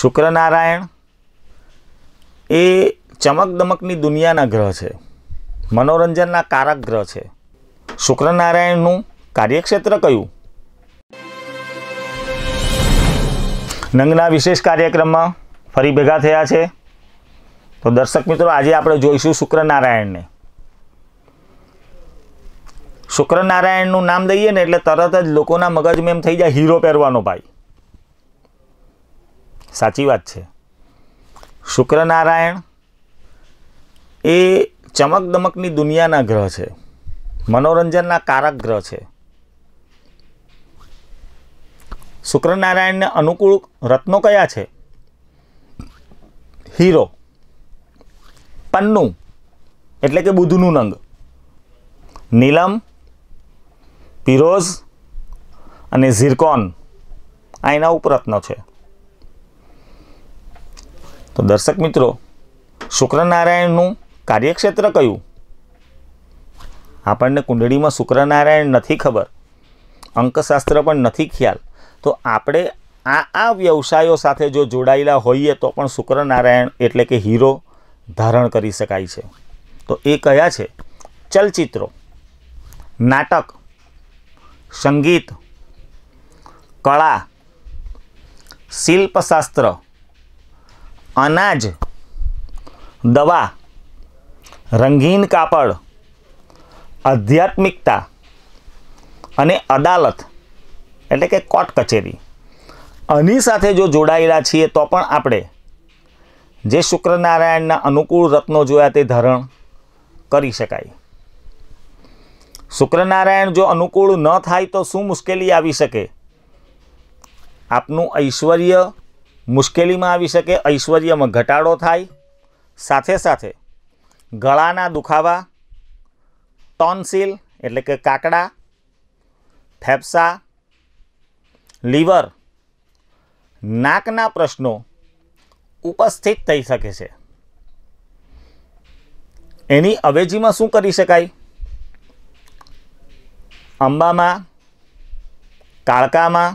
શુક્રનારાયણ એ ચમકદમકની દુનિયાના ગ્રહ છે મનોરંજનના કારક ગ્રહ છે શુક્રનારાયણનું કાર્યક્ષેત્ર કયું નંગના વિશેષ કાર્યક્રમમાં ફરી ભેગા થયા છે તો દર્શક મિત્રો આજે આપણે જોઈશું શુક્રનારાયણને શુક્રનારાયણનું નામ દઈએ ને એટલે તરત જ લોકોના મગજમાં એમ થઈ જાય હીરો પહેરવાનો ભાઈ સાચી વાત છે શુક્રનારાયણ એ ચમકદમકની દુનિયાના ગ્રહ છે મનોરંજનના કારક ગ્રહ છે શુક્રનારાયણને અનુકૂળ રત્નો કયા છે હીરો પન્નુ એટલે કે બુધનું નંગ નીલમ પિરોઝ અને ઝિરકોન આ એના ઉપરત્નો છે તો દર્શક મિત્રો શુક્રનારાયણનું કાર્યક્ષેત્ર કયું આપણને કુંડળીમાં શુક્રનારાયણ નથી ખબર અંકશાસ્ત્ર પણ નથી ખ્યાલ તો આપણે આ આ વ્યવસાયો સાથે જો જોડાયેલા હોઈએ તો પણ શુક્રનારાયણ એટલે કે હીરો ધારણ કરી શકાય છે તો એ કયા છે ચલચિત્રો નાટક સંગીત કળા શિલ્પશાસ્ત્ર અનાજ દવા રંગીન કાપડ આધ્યાત્મિકતા અને અદાલત એટલે કે કોર્ટ કચેરી આની સાથે જો જોડાયેલા છીએ તો પણ આપણે જે શુક્રનારાયણના અનુકૂળ રત્નો જોયા તે ધારણ કરી શકાય શુક્રનારાયણ જો અનુકૂળ ન થાય તો શું મુશ્કેલી આવી શકે આપનું ઐશ્વર્ય મુશ્કેલીમાં આવી શકે ઐશ્વર્યમાં ઘટાડો થાય સાથે સાથે ગળાના દુખાવા ટોન્સિલ એટલે કે કાકડા ફેફસા લીવર નાકના પ્રશ્નો ઉપસ્થિત થઈ શકે છે એની અવેજીમાં શું કરી શકાય અંબામાં કાળકામાં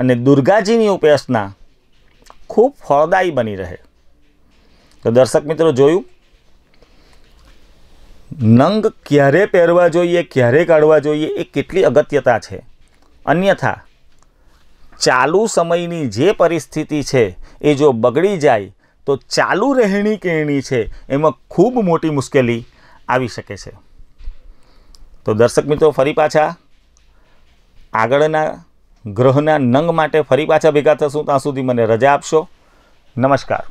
અને દુર્ગાજીની ઉપાસના ખૂબ ફળદાયી બની રહે તો દર્શક મિત્રો જોયું નંગ ક્યારે પહેરવા જોઈએ ક્યારે કાઢવા જોઈએ એ કેટલી અગત્યતા છે અન્યથા ચાલુ સમયની જે પરિસ્થિતિ છે એ જો બગડી જાય તો ચાલુ રહેણી કહેણી છે એમાં ખૂબ મોટી મુશ્કેલી આવી શકે છે તો દર્શક મિત્રો ફરી પાછા આગળના ગ્રહના નંગ માટે ફરી પાછા ભેગા થશું ત્યાં સુધી મને રજા આપશો નમસ્કાર